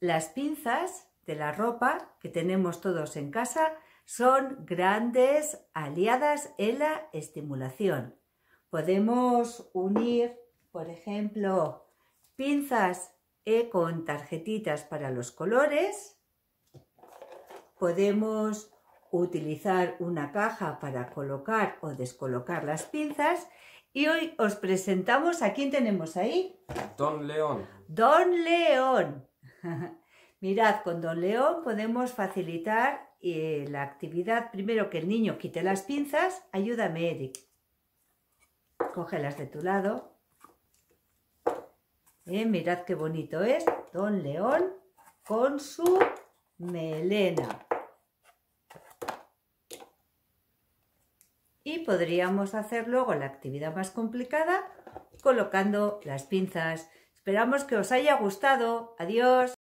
Las pinzas de la ropa que tenemos todos en casa son grandes aliadas en la estimulación. Podemos unir, por ejemplo, pinzas eh, con tarjetitas para los colores. Podemos utilizar una caja para colocar o descolocar las pinzas. Y hoy os presentamos a quién tenemos ahí. Don León. Don León. Mirad, con Don León podemos facilitar eh, la actividad. Primero que el niño quite las pinzas. Ayúdame, Eric. Cógelas de tu lado. Eh, mirad qué bonito es Don León con su melena. Y podríamos hacer luego la actividad más complicada colocando las pinzas. Esperamos que os haya gustado. Adiós.